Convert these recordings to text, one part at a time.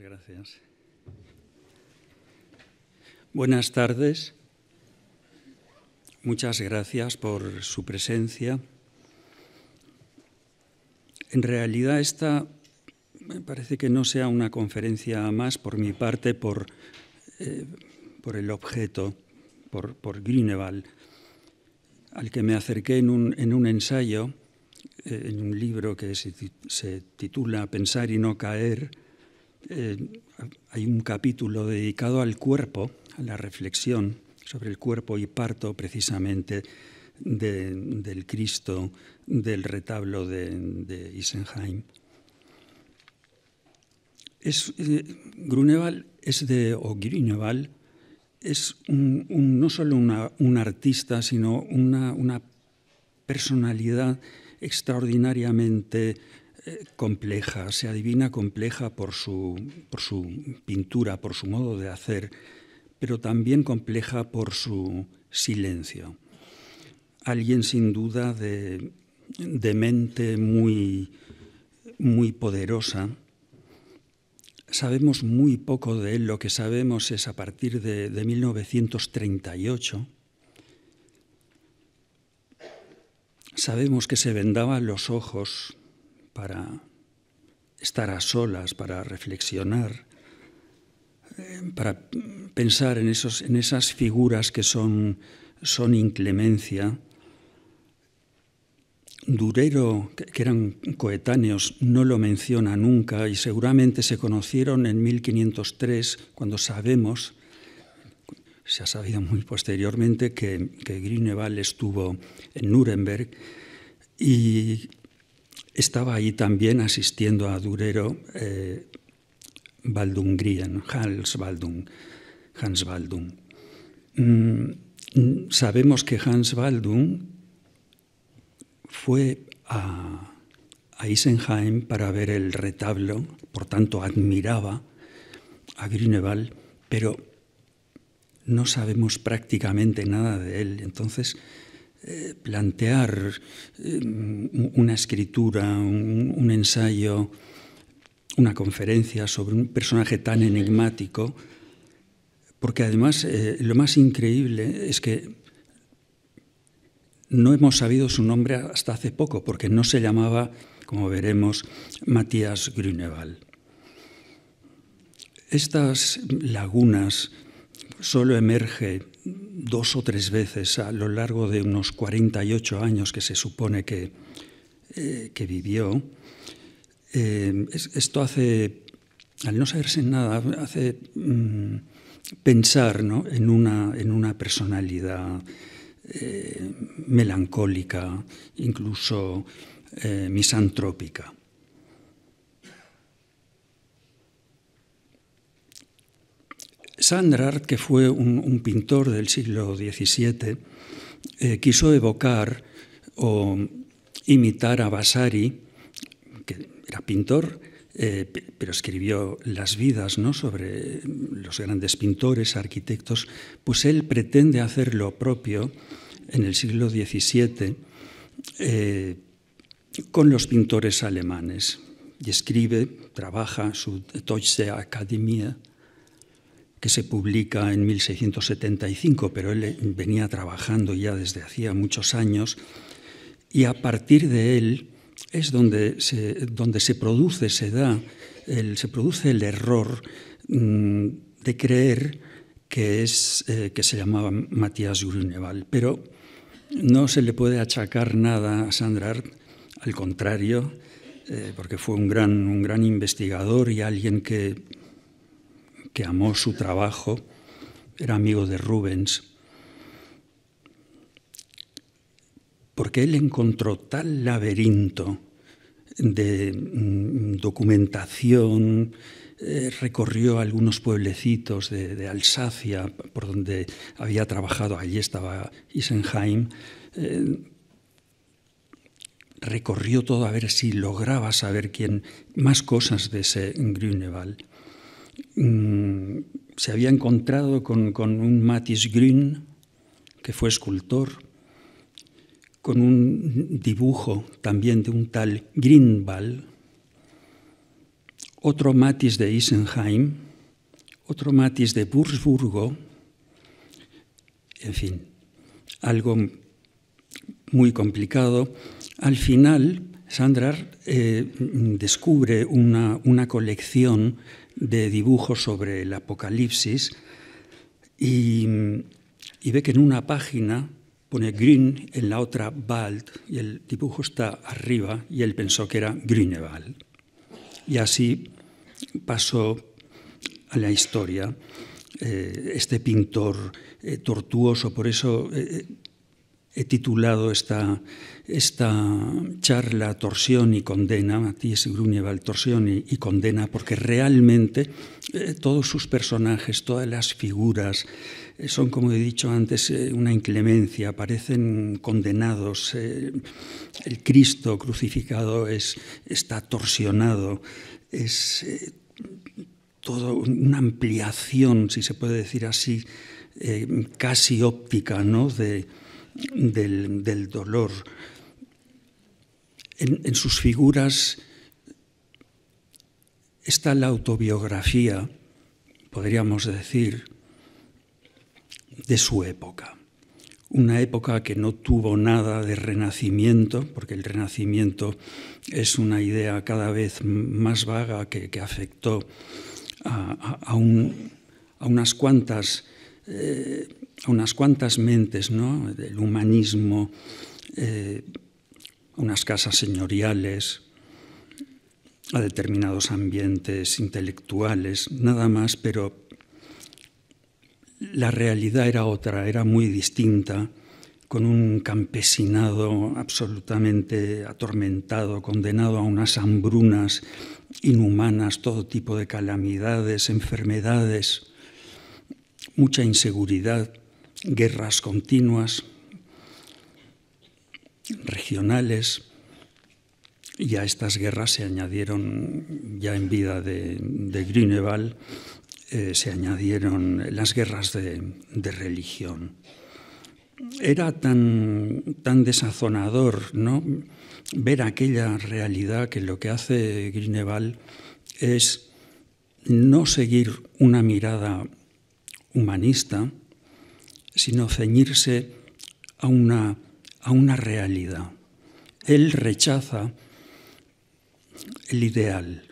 Gracias. Buenas tardes. Muchas gracias por su presencia. En realidad esta me parece que no sea una conferencia más por mi parte, por, eh, el objeto, por, por al que me acerqué en un, ensayo, eh, en un libro que se titula Pensar y no caer, eh, hay un capítulo dedicado al cuerpo, a la reflexión sobre el cuerpo y parto precisamente del Cristo del retablo de, Isenheim. Es, eh, es de, o es no solo un artista, sino una personalidad extraordinariamente compleja, se adivina compleja por su, por su pintura, por su modo de hacer, pero también compleja por su silencio. Alguien sin duda de, mente muy, muy poderosa. Sabemos muy poco de él, lo que sabemos es a partir de, de 1938. Sabemos que se vendaba los ojos para estar a solas, para reflexionar, eh, para pensar en, esos, en esas figuras que son, son inclemencia. Durero, que eran coetáneos, no lo menciona nunca y seguramente se conocieron en 1503, cuando sabemos, se ha sabido muy posteriormente, que, Grineval estuvo en Nuremberg y estaba ahí también asistiendo a Durero eh, Hans Baldung. Hans Baldung. Mm, sabemos que Hans Baldung fue a, Eisenheim para ver el retablo, por tanto admiraba a Grünewald, pero no sabemos prácticamente nada de él. Entonces, eh, plantear eh, una escritura, un, ensayo, una conferencia sobre un personaje tan enigmático, porque además eh, lo más increíble es que no hemos sabido su nombre hasta hace poco, porque no se llamaba, como veremos, Matías Grünewald. Estas lagunas solo emergen dos o tres veces a lo largo de unos 48 años que se supone que, eh, que vivió. Eh, esto hace, al no saberse nada, hace mm, pensar en, una, en una personalidad eh, melancólica, incluso misantrópica. Sandrart, que fue un, pintor del siglo XVII, eh, quiso evocar o imitar a Vasari, que era pintor, eh, pero escribió las vidas ¿no? sobre los grandes pintores, arquitectos, pues él pretende hacer lo propio en el siglo XVII eh, con los pintores alemanes y escribe, trabaja su Deutsche Akademie que se publica en 1675, pero él eh, venía trabajando ya desde hacía muchos años, y a partir de él es donde se, donde se produce, se da, se produce el error mm, de creer que, es, eh, que se llamaba Matías Gruneval. Pero no se le puede achacar nada a Sandra al contrario, eh, porque fue un gran, un gran investigador y alguien que que amó su trabajo, era amigo de Rubens, porque él encontró tal laberinto de mm, documentación, eh, recorrió algunos pueblecitos de, Alsacia, por donde había trabajado, allí estaba Isenheim, eh, recorrió todo a ver si lograba saber quién, más cosas de ese Grüneval. Mm, se había encontrado con, un matiz Grün, que fue escultor, con un dibujo también de un tal Greenbal otro matiz de Isenheim, otro matiz de Würzburgo, en fin, algo muy complicado. Al final, Sandra eh, descubre una, una colección de dibujos sobre el apocalipsis y, ve que en una página pone Green, en la otra Bald y el dibujo está arriba, y él pensó que era Grünewald. Y así pasó a la historia eh, este pintor eh, tortuoso, por eso eh, he titulado esta, esta charla Torsión y Condena, Matías Gruñeval, Torsión y, Condena, porque realmente eh, todos sus personajes, todas las figuras, eh, son, como he dicho antes, eh, una inclemencia, parecen condenados. el Cristo crucificado está torsionado, es toda una ampliación, si se puede decir así, casi óptica ¿no? de, del, del dolor. En, sus figuras está la autobiografía, podríamos decir, de su época. Una época que no tuvo nada de renacimiento, porque el renacimiento es una idea cada vez más vaga que, afectó a, a, unas cuantas eh, a unas cuantas mentes ¿no? del humanismo, a eh, unas casas señoriales, a determinados ambientes intelectuales, nada más, pero la realidad era otra, era muy distinta, con un campesinado absolutamente atormentado, condenado a unas hambrunas inhumanas, todo tipo de calamidades, enfermedades, mucha inseguridad, guerras continuas, regionales, y a estas guerras se añadieron, ya en vida de, Grineval, eh, se añadieron las guerras de, religión. Era tan, desazonador ¿no? ver aquella realidad que lo que hace Grineval es no seguir una mirada humanista, sino ceñirse a una, realidad. Él rechaza el ideal.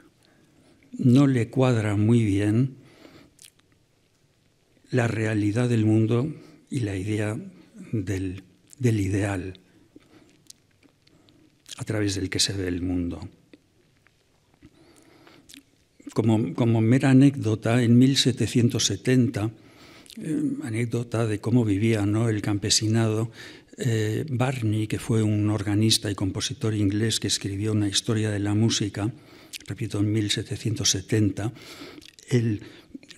No le cuadra muy bien la realidad del mundo y la idea del, ideal a través del que se ve el mundo. Como, como, mera anécdota, en 1770 eh, anécdota de cómo vivía el campesinado. Eh, Barney, que fue un organista y compositor inglés que escribió una historia de la música, repito, en 1770, él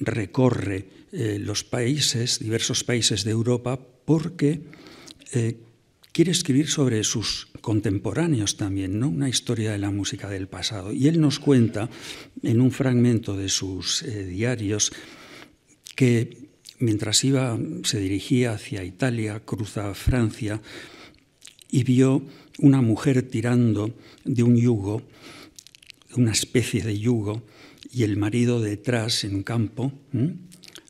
recorre eh, los países, diversos países de Europa, porque quiere escribir sobre sus contemporáneos también, ¿no? una historia de la música del pasado. Y él nos cuenta en un fragmento de sus diarios que mientras iba, se dirigía hacia Italia, cruza Francia y vio una mujer tirando de un yugo, una especie de yugo, y el marido detrás en un campo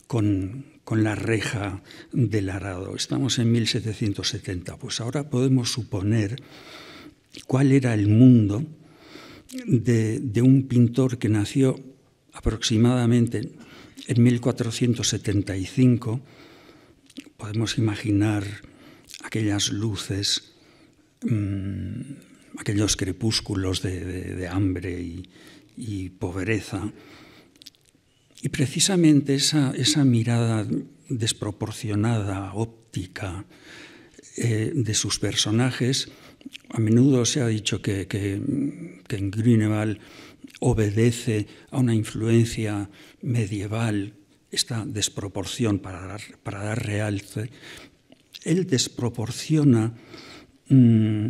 con, la reja del arado. Estamos en 1770. Pues ahora podemos suponer cuál era el mundo de, de un pintor que nació aproximadamente en 1475 podemos imaginar aquellas luces, mm, aquellos crepúsculos de, hambre y, pobreza. Y precisamente esa, mirada desproporcionada, óptica, eh, de sus personajes, a menudo se ha dicho que, en Grünewald obedece a una influencia medieval, esta desproporción para dar, para realce, él desproporciona mm,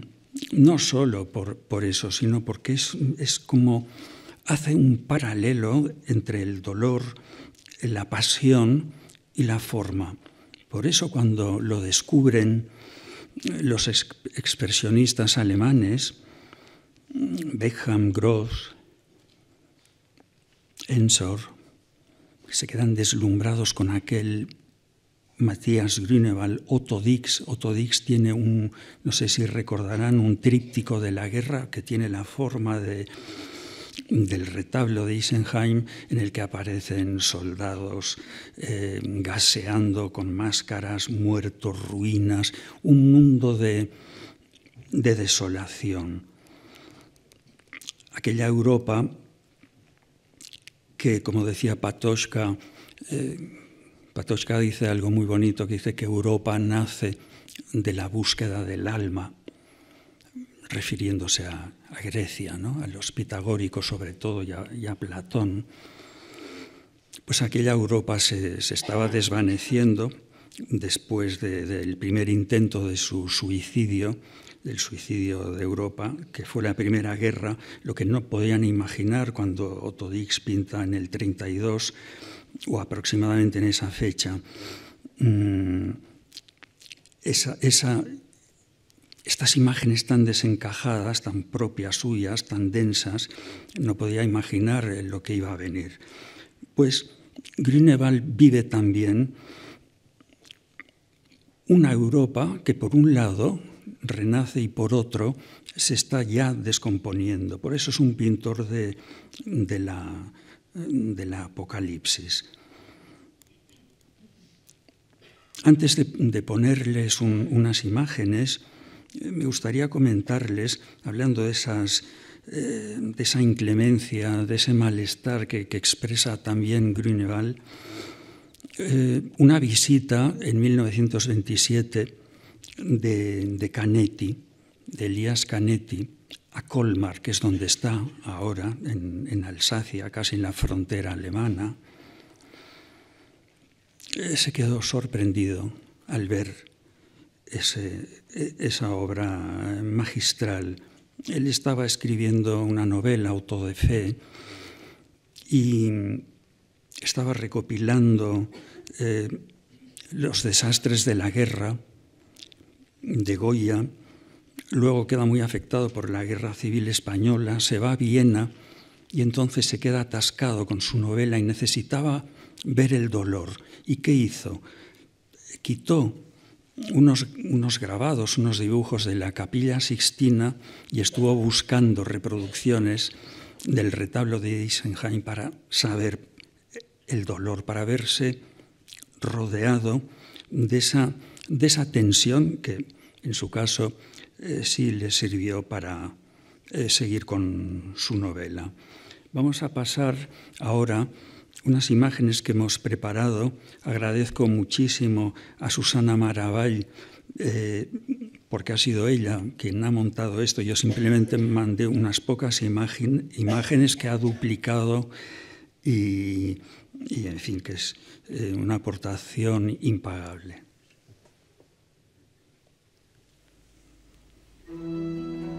no solo por, eso, sino porque es, es como hace un paralelo entre el dolor, la pasión y la forma. Por eso cuando lo descubren eh, los expresionistas alemanes, mm, Beckham, Gross, Ensor, se quedan deslumbrados con aquel Matías Grünewald, Otto Dix. Otto Dix tiene un, no sé si recordarán, un tríptico de la guerra que tiene la forma de, del retablo de Isenheim en el que aparecen soldados eh, gaseando con máscaras, muertos, ruinas, un mundo de, de desolación. Aquella Europa que, como decía Patoska eh, dice algo muy bonito, que dice que Europa nace de la búsqueda del alma, refiriéndose a, Grecia, ¿no? a los pitagóricos sobre todo y a, Platón, pues aquella Europa se, estaba desvaneciendo después del primer intento de su suicidio del suicidio de Europa, que fue la Primera Guerra, lo que no podían imaginar cuando Otto Dix pinta en el 32 o aproximadamente en esa fecha. Mm, esa, estas imágenes tan desencajadas, tan propias suyas, tan densas, no podía imaginar lo que iba a venir. Pues Grünewald vive también una Europa que por un lado renace y por otro se está ya descomponiendo. Por eso es un pintor de, la, Apocalipsis. Antes de, ponerles unas imágenes, eh, me gustaría comentarles, hablando de, esas, eh, de esa inclemencia, de ese malestar que, expresa también Grüneval, eh, una visita en 1927 de, Canetti, de Elias Canetti, a Colmar, que es donde está ahora, en, Alsacia, casi en la frontera alemana, eh, se quedó sorprendido al ver e, esa obra magistral. Él estaba escribiendo una novela, Auto de Fe, y estaba recopilando eh, los desastres de la guerra de Goya, luego queda muy afectado por la guerra civil española, se va a Viena y entonces se queda atascado con su novela y necesitaba ver el dolor. ¿Y qué hizo? Quitó unos, unos, grabados, unos dibujos de la capilla sixtina y estuvo buscando reproducciones del retablo de Eisenheim para saber el dolor, para verse rodeado de esa, de esa tensión que en su caso, eh, sí le sirvió para eh, seguir con su novela. Vamos a pasar ahora unas imágenes que hemos preparado. Agradezco muchísimo a Susana Maravall, eh, porque ha sido ella quien ha montado esto. Yo simplemente mandé unas pocas imágenes que ha duplicado y, en fin, que es una aportación impagable. Música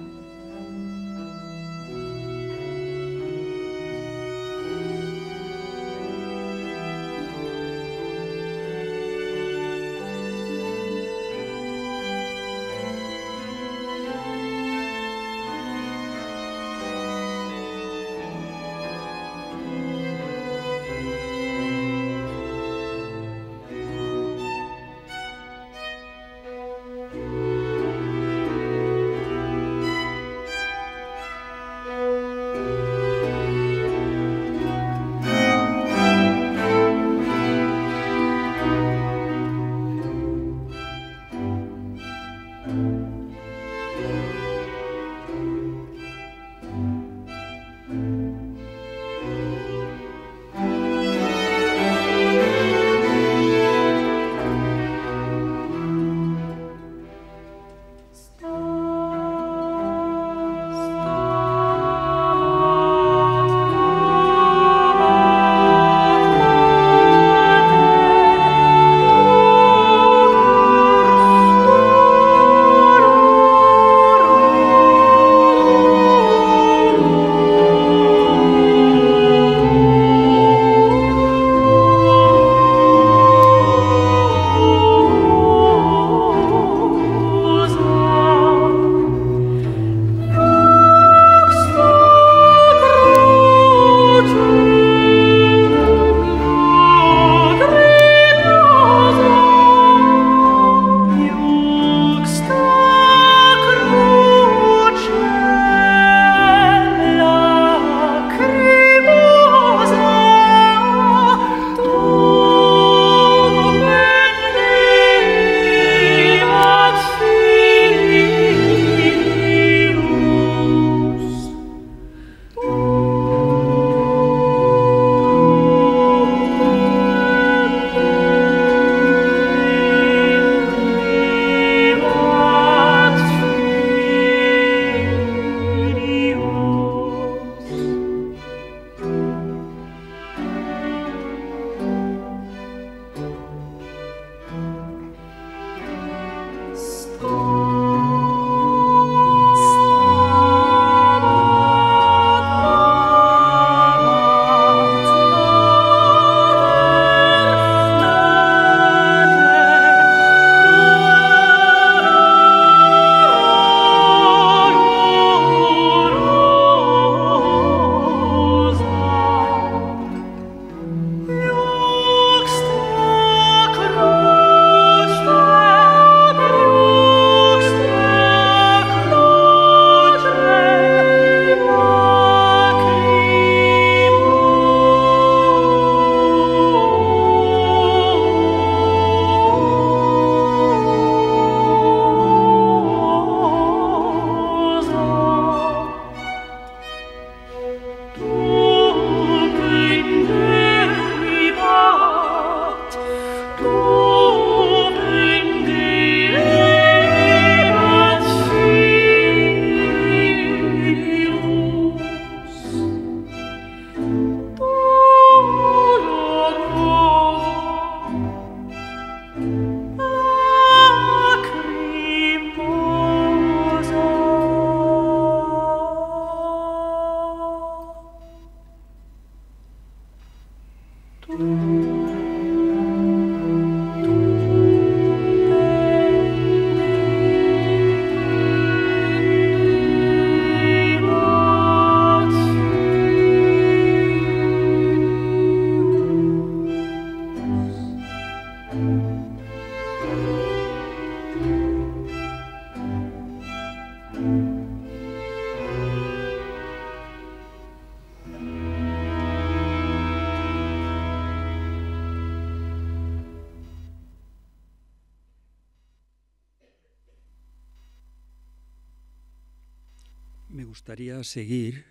gustaría seguir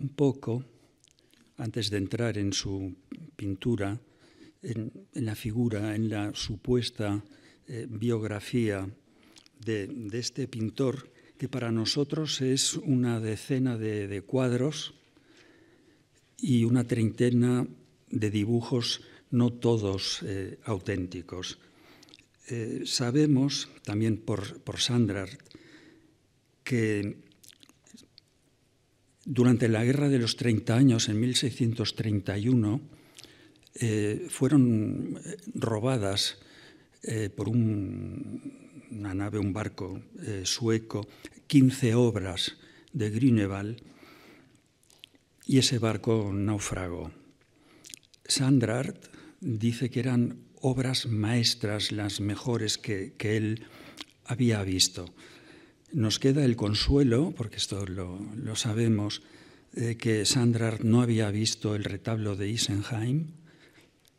un poco, antes de entrar en su pintura, en, la figura, en la supuesta eh, biografía de, este pintor, que para nosotros es una decena de, cuadros y una treintena de dibujos, no todos eh, auténticos. Eh, sabemos, también por, por Sandrart, que durante la Guerra de los 30 años, en 1631, eh, fueron eh, robadas eh, por una nave, un barco sueco, 15 obras de Grünewald y ese barco naufragó. Sandrart dice que eran obras maestras, las mejores que él había visto nos queda el consuelo, porque esto lo, sabemos, que Sandra no había visto el retablo de Isenheim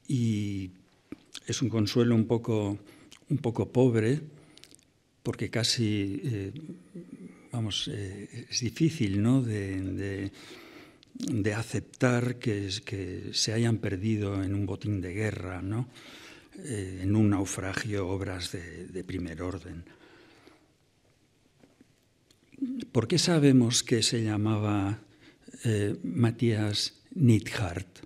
y es un consuelo un poco, un poco pobre, porque casi, eh, vamos, eh, es difícil ¿no? de, aceptar que, se hayan perdido en un botín de guerra, ¿no? Eh, en un naufragio obras de primer orden. ¿Por qué sabemos que se llamaba eh, Matías Nidhart?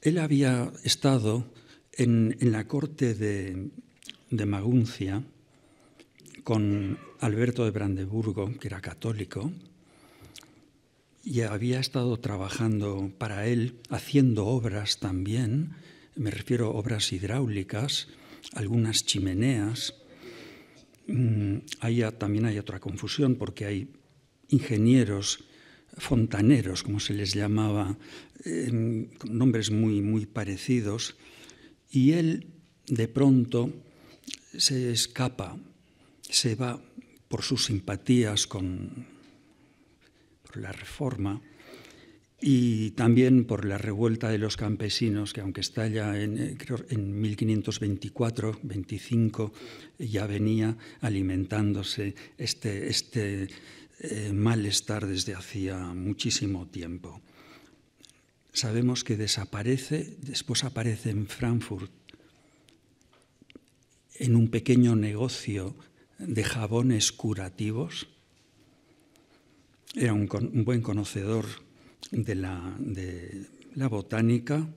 Él había estado en, la corte de, de, Maguncia con Alberto de Brandeburgo, que era católico, y había estado trabajando para él, haciendo obras también, me refiero a obras hidráulicas, algunas chimeneas, Mm, también hay otra confusión porque hay ingenieros fontaneros, como se les llamaba, em, con nombres muy, muy parecidos, y él de pronto se escapa, se va por sus simpatías con la reforma, y también por la revuelta de los campesinos, que aunque estalla en, eh, en 1524-25, ya venía alimentándose este, este eh, malestar desde hacía muchísimo tiempo. Sabemos que desaparece, después aparece en Frankfurt, en un pequeño negocio de jabones curativos. Era un, un buen conocedor de la, botánica.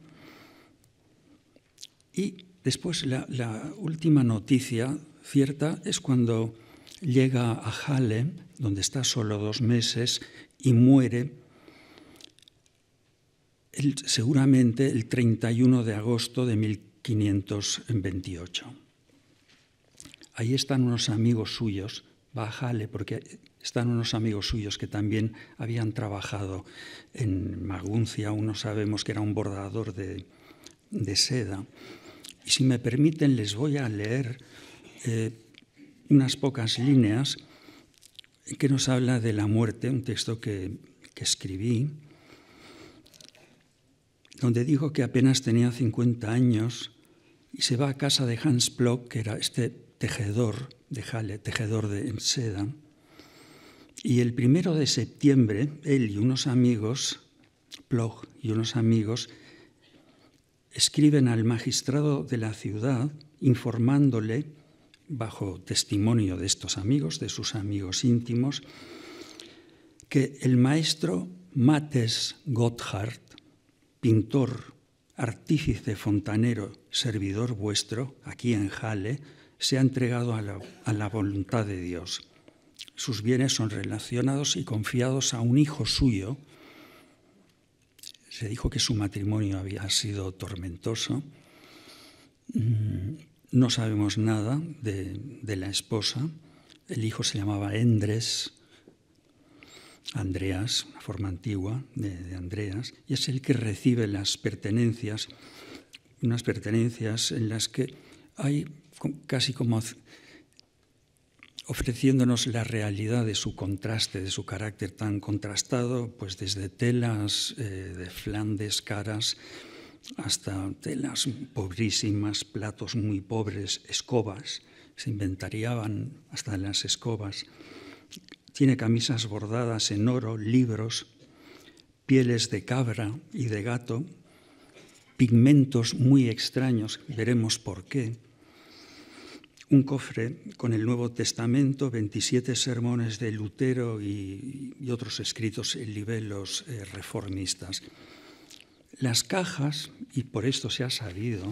Y después la, última noticia cierta es cuando llega a Halle, donde está solo dos meses, y muere seguramente el 31 de agosto de 1528. Ahí están unos amigos suyos bájale, porque están unos amigos suyos que también habían trabajado en Maguncia, uno sabemos que era un bordador de, seda. Y si me permiten, les voy a leer eh, unas pocas líneas que nos habla de la muerte, un texto que, que escribí, donde dijo que apenas tenía 50 años y se va a casa de Hans Bloch, que era este tejedor, de Halle, tejedor de seda. Y el primero de septiembre, él y unos amigos, Ploch y unos amigos, escriben al magistrado de la ciudad informándole, bajo testimonio de estos amigos, de sus amigos íntimos, que el maestro Mates Gotthard, pintor, artífice fontanero, servidor vuestro, aquí en Halle, se ha entregado a la, voluntad de Dios. Sus bienes son relacionados y confiados a un hijo suyo. Se dijo que su matrimonio había sido tormentoso. Mm, no sabemos nada de, la esposa. El hijo se llamaba Endres, Andreas, una forma antigua de, de, Andreas, y es el que recibe las pertenencias, unas pertenencias en las que hay casi como ofreciéndonos la realidad de su contraste, de su carácter tan contrastado, pues desde telas eh, de Flandes caras hasta telas pobrísimas, platos muy pobres, escobas, se inventariaban hasta las escobas. Tiene camisas bordadas en oro, libros, pieles de cabra y de gato, pigmentos muy extraños, veremos por qué un cofre con el Nuevo Testamento, 27 sermones de Lutero y, otros escritos en libelos eh, reformistas. Las cajas, y por esto se ha sabido,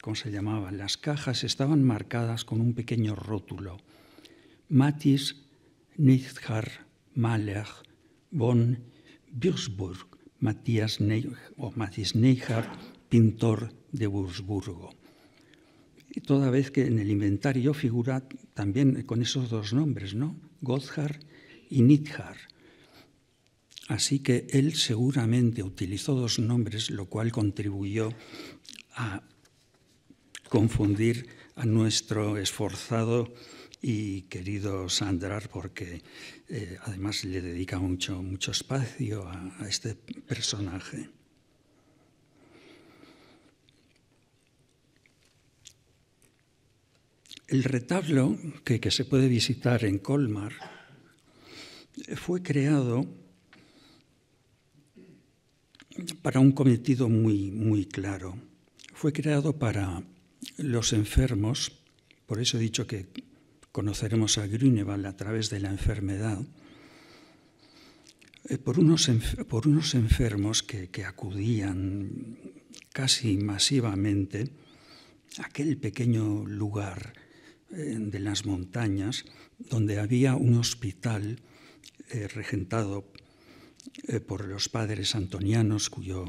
¿cómo se llamaban? Las cajas estaban marcadas con un pequeño rótulo. Matis, Nichar, Mahler, von Würzburg, Matías pintor de Würzburgo toda vez que en el inventario figura también con esos dos nombres, ¿no? Godhar y Nidhar. Así que él seguramente utilizó dos nombres, lo cual contribuyó a confundir a nuestro esforzado y querido Sandrar, porque eh, además le dedica mucho, mucho espacio a este personaje. El retablo que, se puede visitar en Colmar fue creado para un cometido muy, muy claro. Fue creado para los enfermos, por eso he dicho que conoceremos a Grünewald a través de la enfermedad, eh, por unos, por unos enfermos que, que acudían casi masivamente a aquel pequeño lugar de las montañas, donde había un hospital eh, regentado eh, por los padres antonianos, cuyo,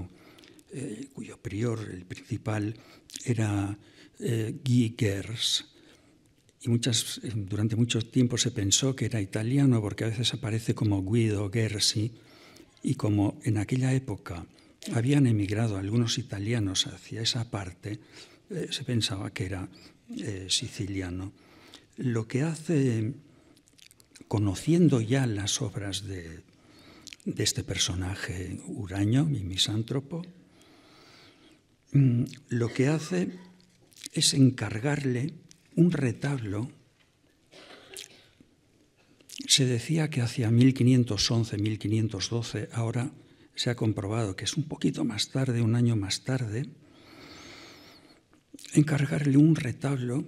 eh, cuyo prior, el principal, era Guy Gers. Y muchas, durante mucho tiempo se pensó que era italiano, porque a veces aparece como Guido Gersi, y como en aquella época habían emigrado algunos italianos hacia esa parte, se pensaba que era eh, siciliano, lo que hace, conociendo ya las obras de, este personaje huraño y misántropo, mm, lo que hace es encargarle un retablo. Se decía que hacia 1511, 1512, ahora se ha comprobado que es un poquito más tarde, un año más tarde, encargarle un retablo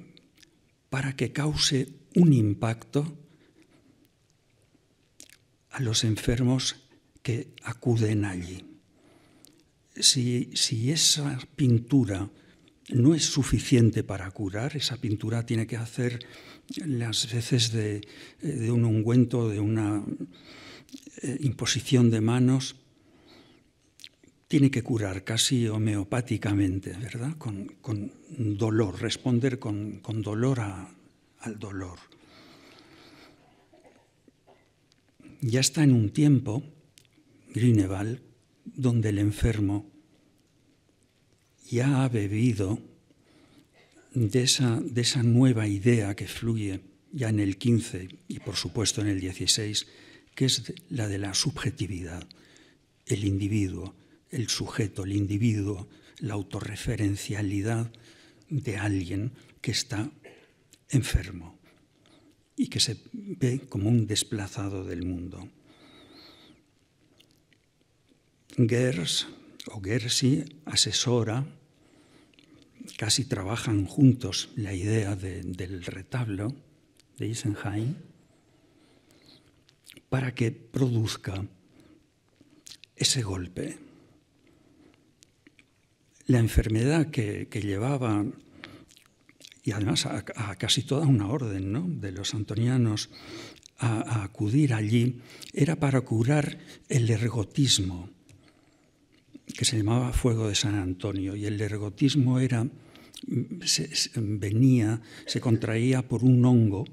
para que cause un impacto a los enfermos que acuden allí. Si, esa pintura no es suficiente para curar, esa pintura tiene que hacer las veces de, un ungüento, de una eh, imposición de manos, tiene que curar casi homeopáticamente, ¿verdad? Con, dolor, responder con, dolor al dolor. Ya está en un tiempo, Grineval, donde el enfermo ya ha bebido de esa, de esa nueva idea que fluye ya en el 15 y por supuesto en el 16, que es la de la subjetividad, el individuo el sujeto, el individuo, la autorreferencialidad de alguien que está enfermo y que se ve como un desplazado del mundo. Gers o Gersi asesora, casi trabajan juntos la idea del retablo de Eisenheim, para que produzca ese golpe, la enfermedad que, llevaba, y además a, casi toda una orden de los antonianos a, acudir allí, era para curar el ergotismo, que se llamaba Fuego de San Antonio, y el ergotismo era... venía, se contraía por un hongo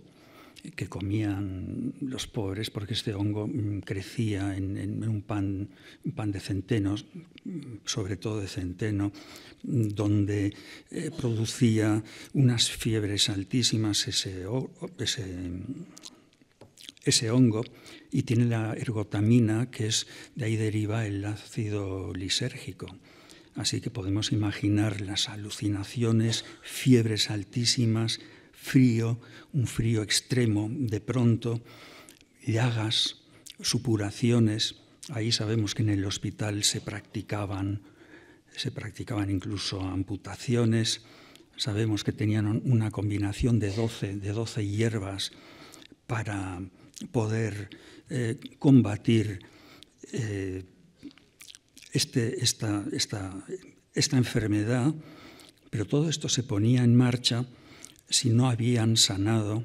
que comían los pobres, porque este hongo mm, crecía en, un pan, pan de centeno, sobre todo de centeno, donde eh, producía unas fiebres altísimas ese, ese hongo y tiene la ergotamina, que es de ahí deriva el ácido lisérgico. Así que podemos imaginar las alucinaciones, fiebres altísimas, frío, un frío extremo de pronto, llagas, supuraciones. Ahí sabemos que en el hospital se practicaban, se practicaban incluso amputaciones. Sabemos que tenían una combinación de 12, de hierbas para poder eh, combatir eh, este, esta enfermedad, pero todo esto se ponía en marcha si no habían sanado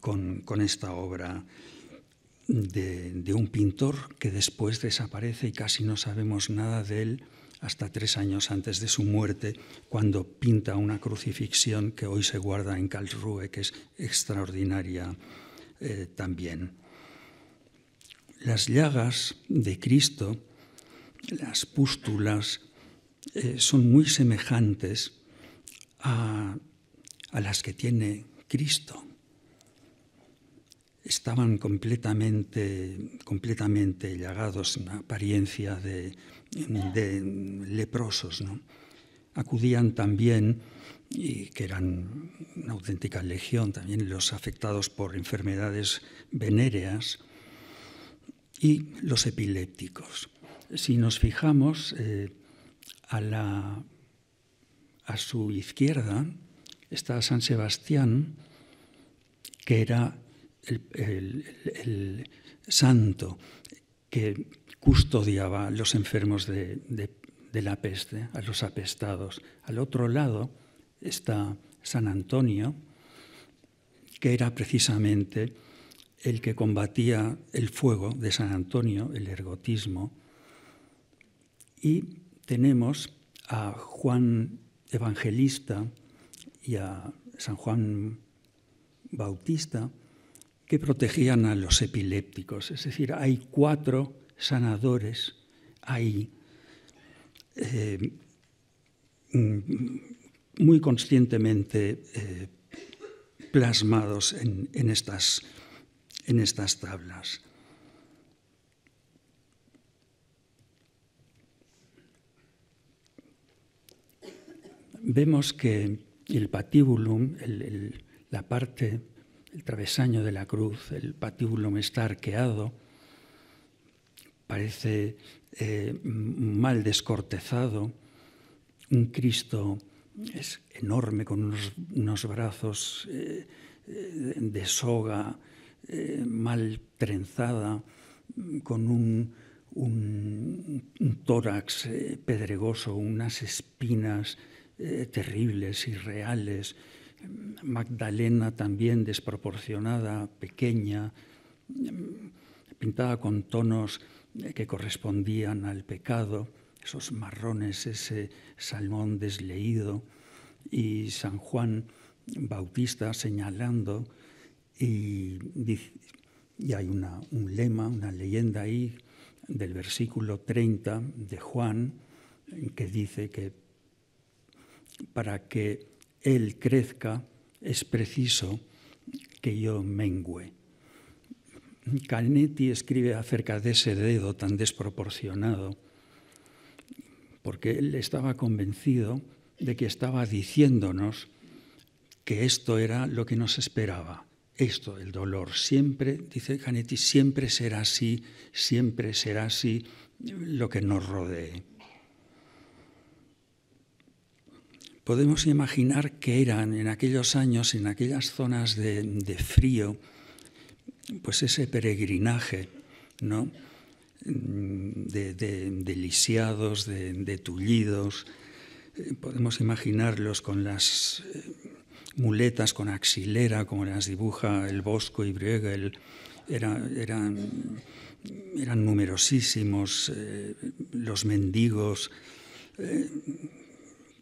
con, esta obra de, un pintor que después desaparece y casi no sabemos nada de él hasta tres años antes de su muerte, cuando pinta una crucifixión que hoy se guarda en Karlsruhe, que es extraordinaria eh, también. Las llagas de Cristo, las pústulas, eh, son muy semejantes a a las que tiene Cristo. Estaban completamente, completamente llagados, una apariencia de, leprosos. Acudían también, y que eran una auténtica legión, también los afectados por enfermedades venéreas y los epilépticos. Si nos fijamos eh, a, la, a su izquierda, está San Sebastián, que era el, santo que custodiaba a los enfermos de, de la peste, a los apestados. Al otro lado está San Antonio, que era precisamente el que combatía el fuego de San Antonio, el ergotismo. Y tenemos a Juan Evangelista, y a San Juan Bautista que protegían a los epilépticos. Es decir, hay cuatro sanadores ahí eh, mm, muy conscientemente eh, plasmados en, estas, en estas tablas. Vemos que el patíbulum, la parte, el travesaño de la cruz, el patíbulum está arqueado, parece eh, mal descortezado, un Cristo es enorme con unos, brazos eh, eh, de soga mal trenzada, con un tórax pedregoso, unas espinas terribles eh, terribles, irreales, Magdalena también desproporcionada, pequeña, mm, pintada con tonos eh, que correspondían al pecado, esos marrones, ese salmón desleído, y San Juan Bautista señalando, y, y hay una, un lema, una leyenda ahí del versículo 30 de Juan, que dice que para que Él crezca, es preciso que yo mengüe. Canetti escribe acerca de ese dedo tan desproporcionado, porque él estaba convencido de que estaba diciéndonos que esto era lo que nos esperaba, esto, el dolor. Siempre, dice Canetti, siempre será así, siempre será así lo que nos rodee. podemos imaginar que eran en aquellos años, en aquellas zonas de, frío, pues ese peregrinaje, ¿no? Mm, de, de lisiados, de, tullidos. Eh, podemos imaginarlos con las eh, muletas, con axilera, como las dibuja el Bosco y Bruegel. eran, eran numerosísimos eh, los mendigos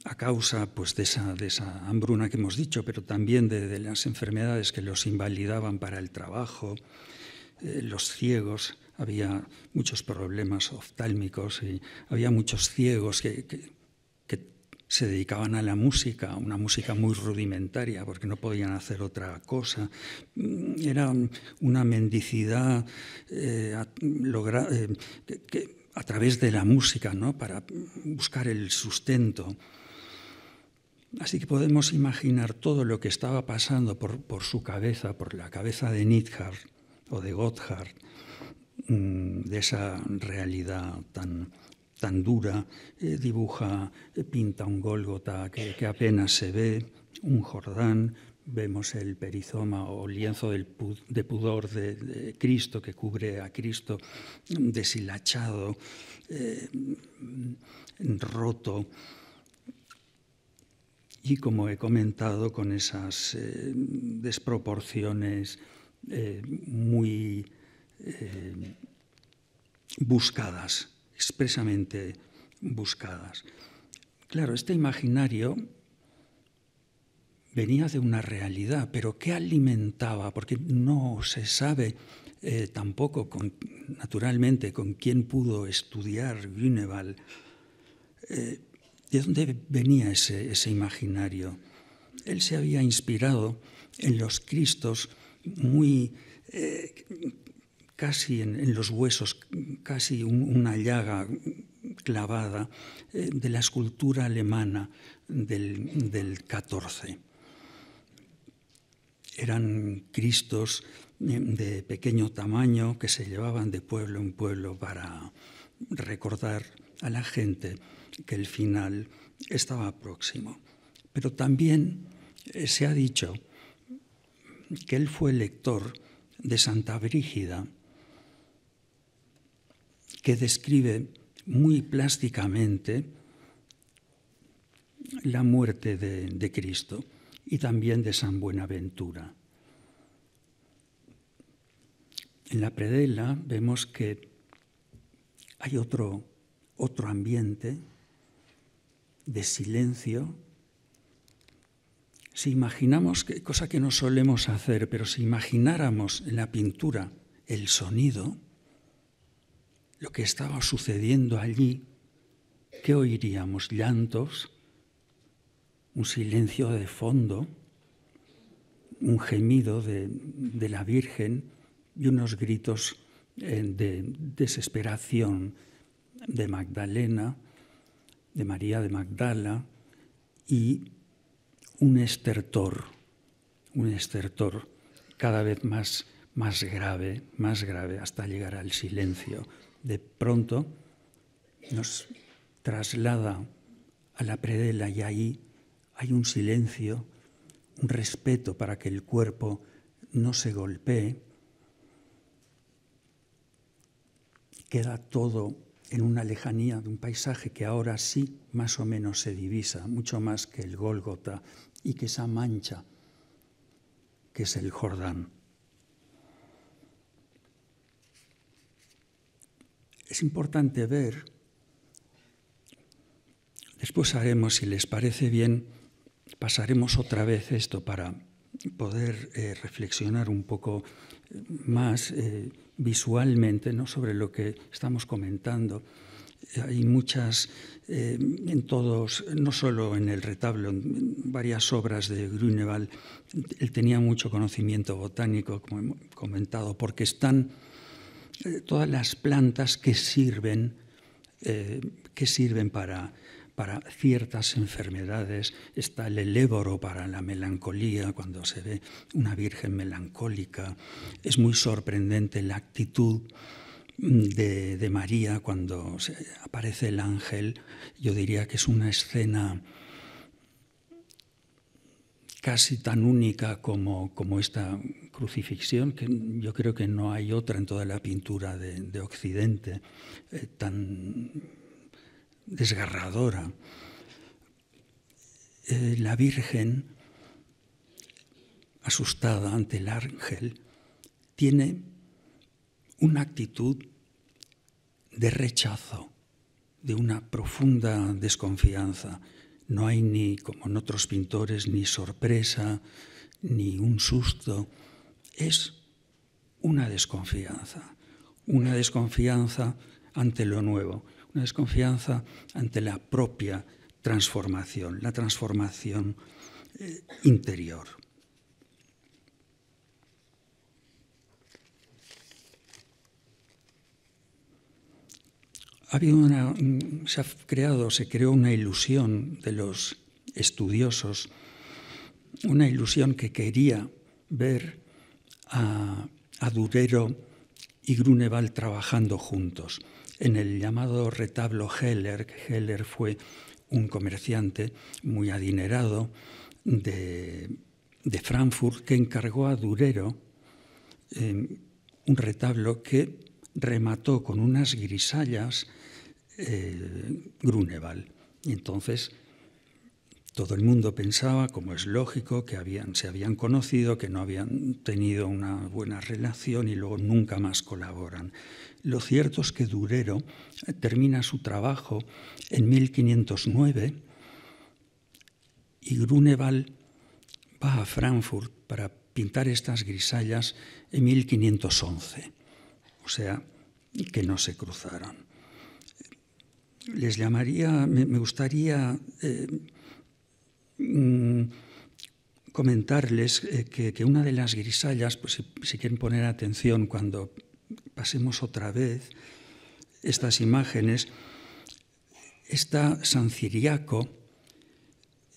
a causa pues, de, esa, hambruna que hemos dicho, pero también de, las enfermedades que los invalidaban para el trabajo, eh, los ciegos, había muchos problemas oftálmicos y había muchos ciegos que, se dedicaban a la música, una música muy rudimentaria, porque no podían hacer otra cosa. Mm, era una mendicidad eh, a, eh, que, a través de la música, ¿no? para buscar el sustento. Así que podemos imaginar todo lo que estaba pasando por, su cabeza, por la cabeza de Nietzsche o de Gotthard, mm, de esa realidad tan, dura. Eh, dibuja, eh, pinta un Gólgota que, apenas se ve, un Jordán, vemos el perizoma o lienzo de pudor de, Cristo que cubre a Cristo mm, deshilachado, eh, mm, roto y como he comentado, con esas eh, desproporciones eh, muy eh, buscadas, expresamente buscadas. Claro, este imaginario venía de una realidad, pero ¿qué alimentaba? Porque no se sabe tampoco, naturalmente, con quién pudo estudiar Güneval. ¿De dónde venía ese, imaginario? Él se había inspirado en los Cristos muy eh, casi en, los huesos, casi una llaga clavada eh, de la escultura alemana del, del 14. Eran Cristos eh, de pequeño tamaño que se llevaban de pueblo en pueblo para recordar a la gente que el final estaba próximo. Pero también eh, se ha dicho que él fue lector de Santa Brígida, que describe muy plásticamente la muerte de, Cristo y también de San Buenaventura. En la predela vemos que hay otro, otro ambiente de silencio, si imaginamos, cosa que no solemos hacer, pero si imagináramos en la pintura el sonido, lo que estaba sucediendo allí, ¿qué oiríamos? Llantos, un silencio de fondo, un gemido de, de la Virgen y unos gritos eh, de desesperación de Magdalena, de María de Magdala y un estertor, un estertor cada vez más, más grave, más grave hasta llegar al silencio. De pronto nos traslada a la predela y ahí hay un silencio, un respeto para que el cuerpo no se golpee. Queda todo en una lejanía de un paisaje que ahora sí más o menos se divisa, mucho más que el Gólgota y que esa mancha que es el Jordán. Es importante ver, después haremos, si les parece bien, pasaremos otra vez esto para poder eh, reflexionar un poco más. Eh, visualmente ¿no? sobre lo que estamos comentando. Hay muchas, eh, en todos, no solo en el retablo, en varias obras de Grunewald. Él tenía mucho conocimiento botánico, como hemos comentado, porque están eh, todas las plantas que sirven, eh, que sirven para, para ciertas enfermedades, está el eléboro para la melancolía, cuando se ve una virgen melancólica. Es muy sorprendente la actitud de, María cuando aparece el ángel. Yo diría que es una escena casi tan única como, como, esta crucifixión, que yo creo que no hay otra en toda la pintura de, Occidente eh, tan desgarradora. Eh, la Virgen, asustada ante el ángel, tiene una actitud de rechazo, de una profunda desconfianza. No hay ni, como en otros pintores, ni sorpresa, ni un susto. Es una desconfianza, una desconfianza ante lo nuevo una desconfianza ante la propia transformación, la transformación eh, interior. se ha creado, se creó una ilusión de los estudiosos, una ilusión que quería ver a, Durero y Grunewald trabajando juntos en el llamado retablo Heller, que Heller fue un comerciante muy adinerado de, de Frankfurt que encargó a Durero eh, un retablo que remató con unas grisallas eh, Grunewald. entonces todo el mundo pensaba, como es lógico, que se habían conocido, que no habían tenido una buena relación y luego nunca más colaboran. Lo cierto es que Durero termina su trabajo en 1509 y Grunewald va a Frankfurt para pintar estas grisallas en 1511, o sea, que no se cruzaron. Les llamaría, me gustaría eh, mm, comentarles eh, que, una de las grisallas, pues si quieren poner atención cuando pasemos otra vez estas imágenes, está San Ciriaco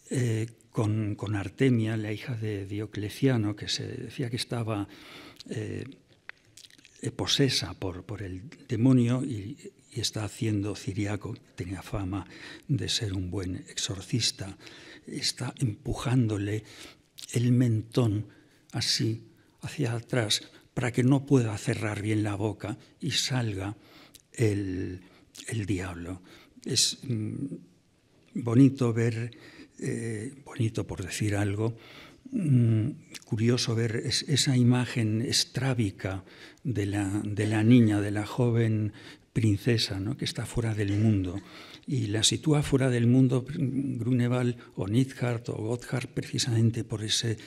eh, con, Artemia, la hija de Diocleciano, que se decía que estaba eh, posesa por, el demonio y, y, está haciendo Ciriaco, tenía fama de ser un buen exorcista, está empujándole el mentón así hacia atrás para que no pueda cerrar bien la boca y salga el, diablo. Es mm, bonito ver, eh, bonito por decir algo, mm, curioso ver esa imagen estrábica de la, de la, niña, de la joven princesa, ¿no? que está fuera del mundo y la sitúa fuera del mundo Grunewald o Nidhart o Gotthard precisamente por ese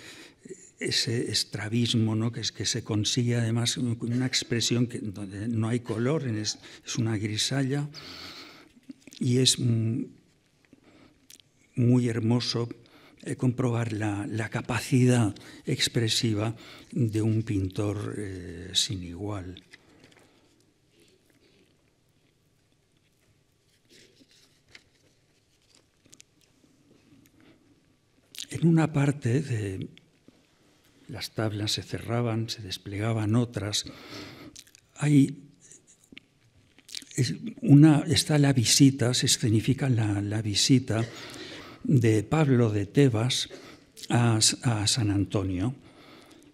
ese estrabismo que, es, que se consigue además con una expresión que, donde no hay color, es, una grisalla y es mm, muy hermoso eh, comprobar la, capacidad expresiva de un pintor eh, sin igual. En una parte de las tablas se cerraban, se desplegaban otras. Hay una, está la visita, se escenifica la, visita de Pablo de Tebas a, San Antonio.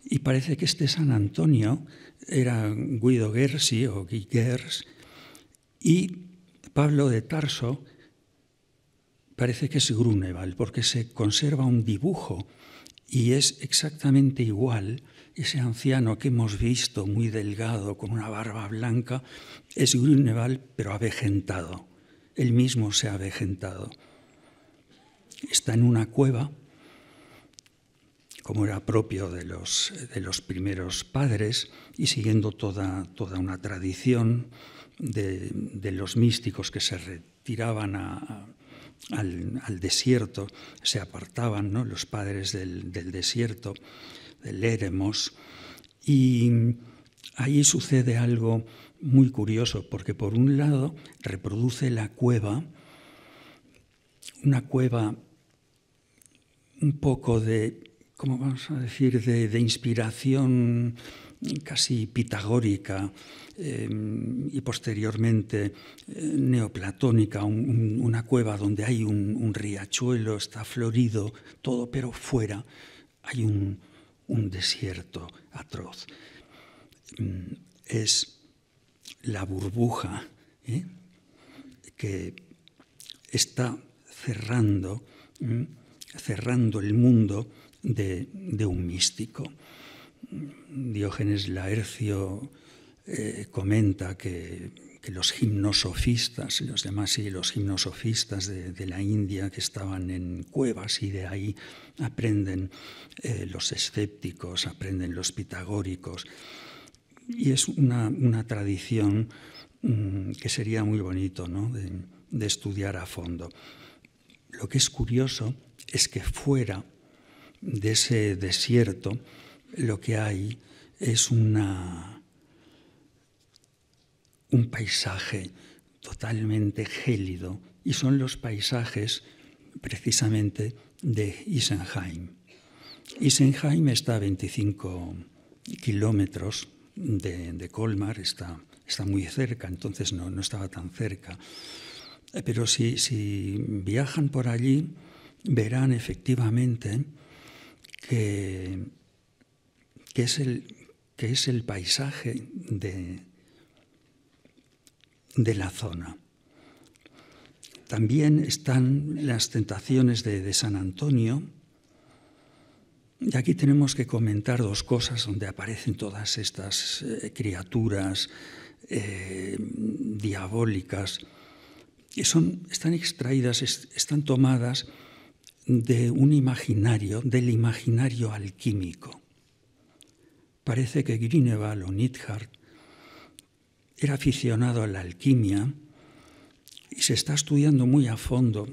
Y parece que este San Antonio era Guido Gersi o Guy Gers, y Pablo de Tarso parece que es Grunewald, porque se conserva un dibujo y es exactamente igual ese anciano que hemos visto muy delgado, con una barba blanca, es gruneval, pero avejentado. Él mismo se ha avejentado. Está en una cueva, como era propio de los, de los primeros padres, y siguiendo toda, toda una tradición de los místicos que se retiraban a, al, desierto, se apartaban los padres del, desierto, del Éremos, y ahí sucede algo muy curioso, porque por un lado reproduce la cueva, una cueva un poco de, ¿cómo vamos a decir?, de, de inspiración casi pitagórica eh, y posteriormente eh, neoplatónica, una cueva donde hay un, riachuelo, está florido, todo, pero fuera hay un, desierto atroz. Mm, es la burbuja ¿eh? que está cerrando, mm, cerrando el mundo de un místico. Diógenes Laercio eh, comenta que, los gimnosofistas, los demás y los gimnosofistas de, la India que estaban en cuevas y de ahí aprenden eh, los escépticos, aprenden los pitagóricos. Y es una, tradición mm, que sería muy bonito ¿no? de estudiar a fondo. Lo que es curioso es que fuera de ese desierto, lo que hay es una, un paisaje totalmente gélido y son los paisajes precisamente de Isenheim. Isenheim está a 25 kilómetros de, Colmar, está, está muy cerca, entonces no, estaba tan cerca. Pero si viajan por allí, verán efectivamente que que es el, es el paisaje de, de la zona. También están las tentaciones de, San Antonio. Y aquí tenemos que comentar dos cosas donde aparecen todas estas eh, criaturas eh, diabólicas, que son, están extraídas, están tomadas de un imaginario, del imaginario alquímico. Parece que Grineval o Nidhart era aficionado a la alquimia y se está estudiando muy a fondo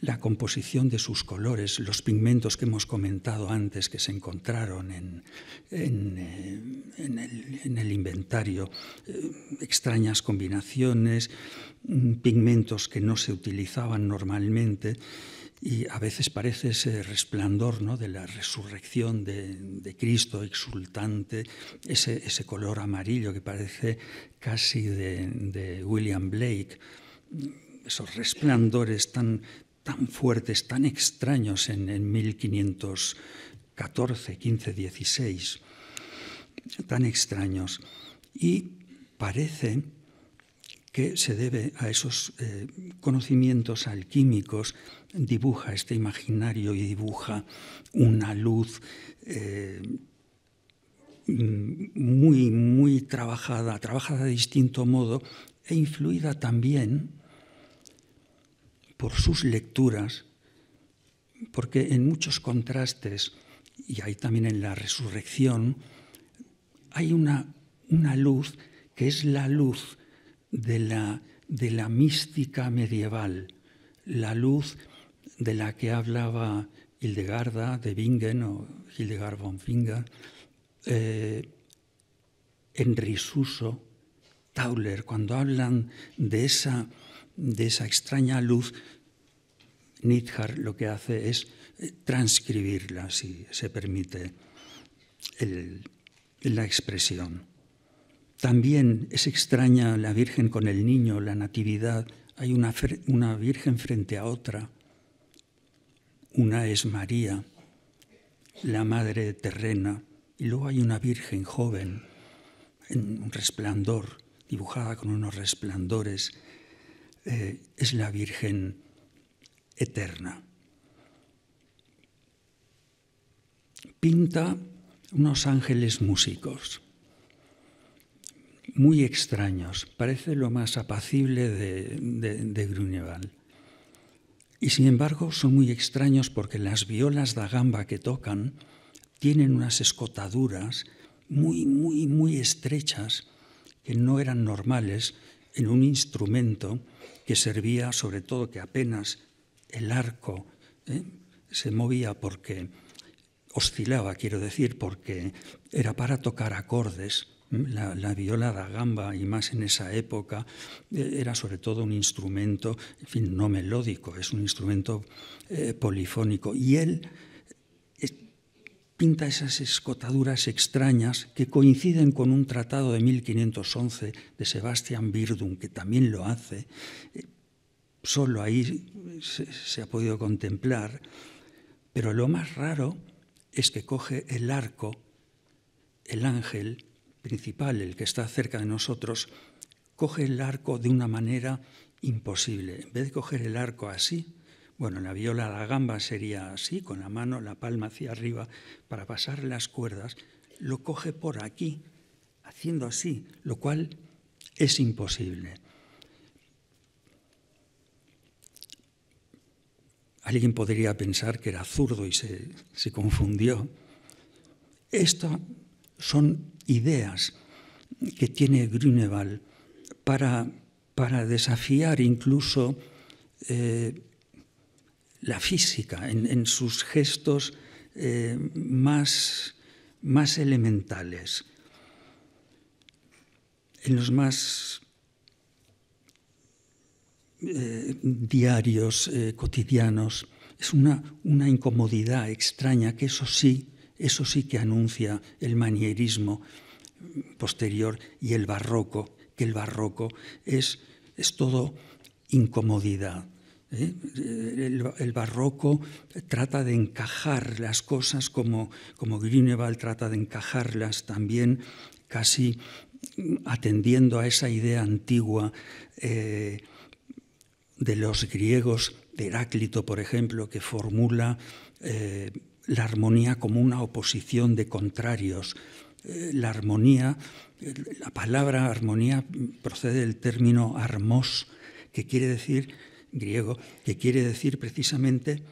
la composición de sus colores, los pigmentos que hemos comentado antes que se encontraron en, en eh, el, inventario, eh, extrañas combinaciones, mm, pigmentos que no se utilizaban normalmente. Y a veces parece ese resplandor ¿no? de la resurrección de, Cristo exultante, ese, color amarillo que parece casi de, William Blake, esos resplandores tan, tan fuertes, tan extraños en, en 1514, 1516, tan extraños. Y parece que se debe a esos eh, conocimientos alquímicos, dibuja este imaginario y dibuja una luz eh, mm, muy, muy trabajada, trabajada de distinto modo e influida también por sus lecturas, porque en muchos contrastes, y ahí también en la resurrección, hay una, una luz que es la luz de la, mística medieval, la luz de la que hablaba Hildegarda de Bingen o Hildegard von Finger, eh, en Tauler, cuando hablan de esa, de esa extraña luz, Nietzsche lo que hace es eh, transcribirla, si se permite la expresión. También es extraña la Virgen con el niño, la Natividad. Hay una, Virgen frente a otra. Una es María, la Madre terrena, y luego hay una Virgen joven, en un resplandor, dibujada con unos resplandores. Eh, es la Virgen eterna. Pinta unos ángeles músicos muy extraños. Parece lo más apacible de, de, Y sin embargo son muy extraños porque las violas da gamba que tocan tienen unas escotaduras muy, muy, muy estrechas que no eran normales en un instrumento que servía sobre todo que apenas el arco ¿eh? se movía porque oscilaba, quiero decir, porque era para tocar acordes la, viola da gamba, y más en esa época, eh, era sobre todo un instrumento, en fin, no melódico, es un instrumento eh, polifónico. Y él eh, pinta esas escotaduras extrañas que coinciden con un tratado de 1511 de Sebastian Birdum, que también lo hace. Solo ahí se, ha podido contemplar. Pero lo más raro es que coge el arco, el ángel, principal, el que está cerca de nosotros, coge el arco de una manera imposible. En vez de coger el arco así, bueno, la viola la gamba sería así, con la mano, la palma hacia arriba, para pasar las cuerdas, lo coge por aquí, haciendo así, lo cual es imposible. Alguien podría pensar que era zurdo y se, se confundió. Estas son ideas que tiene Grunewald para, desafiar incluso eh, la física en, sus gestos eh, más, más elementales, en los más eh, diarios, cotidianos. Es una, una incomodidad extraña que eso sí eso sí que anuncia el manierismo posterior y el barroco, que el barroco es, es todo incomodidad. ¿eh? El, barroco trata de encajar las cosas como, como trata de encajarlas también, casi atendiendo a esa idea antigua eh, de los griegos, de Heráclito, por ejemplo, que formula eh, la armonía como una oposición de contrarios. Eh, la armonía, eh, la palabra armonía procede del término armos, que quiere decir, griego, que quiere decir precisamente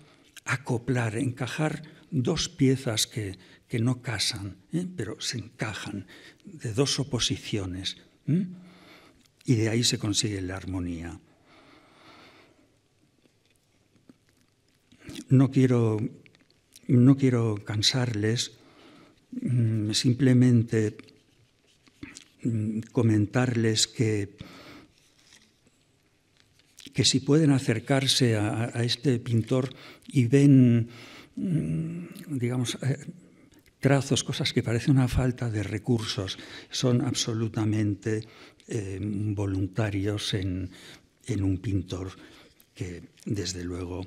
acoplar, encajar dos piezas que, no casan, ¿eh? pero se encajan, de dos oposiciones. Y de ahí se consigue la armonía. No quiero no quiero cansarles, mm, simplemente mm, comentarles que, que si pueden acercarse a, este pintor y ven, mm, digamos, eh, trazos, cosas que parecen una falta de recursos, son absolutamente eh, voluntarios en un pintor que desde luego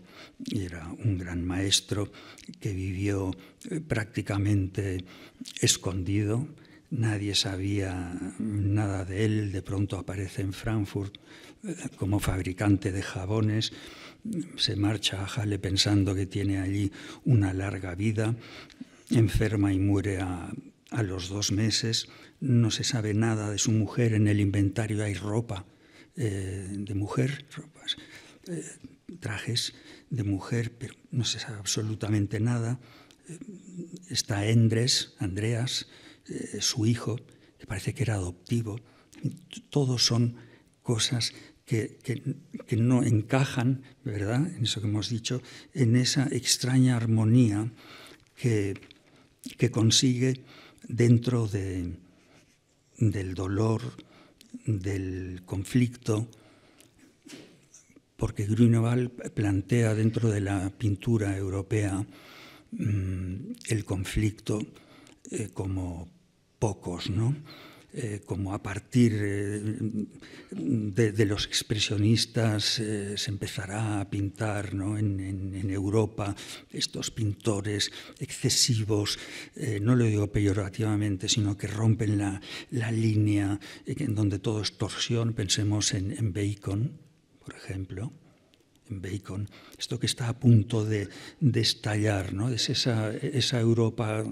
era un gran maestro, que vivió eh, prácticamente escondido, nadie sabía nada de él, de pronto aparece en Frankfurt eh, como fabricante de jabones, se marcha a Halle pensando que tiene allí una larga vida, enferma y muere a, los dos meses, no se sabe nada de su mujer, en el inventario hay ropa eh, de mujer, ropas eh, trajes de mujer, pero no se sabe absolutamente nada. Eh, está Endres, Andreas, eh, su hijo, que parece que era adoptivo. Todos son cosas que, no encajan, ¿verdad?, en eso que hemos dicho, en esa extraña armonía que, consigue dentro del dolor, del conflicto, porque Grunewald plantea dentro de la pintura europea mm, el conflicto eh, como pocos, eh, como a partir eh, de, los expresionistas se empezará a pintar en, Europa estos pintores excesivos, no lo digo peyorativamente, sino que rompen la, línea en donde todo es torsión, pensemos en Bacon por ejemplo, en Bacon, esto que está a punto de, estallar, es esa, Europa,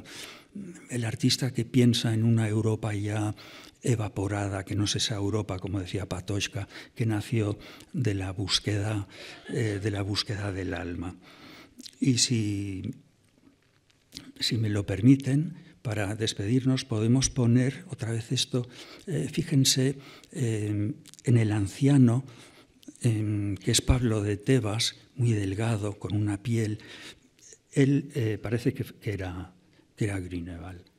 el artista que piensa en una Europa ya evaporada, que no es esa Europa, como decía Patochka, que nació de la búsqueda, eh, de la búsqueda del alma. Y si, si me lo permiten, para despedirnos podemos poner otra vez esto, eh, fíjense eh, en el anciano Em, que es Pablo de Tebas, muy delgado, con una piel, él eh, parece que, era, que era Grineval.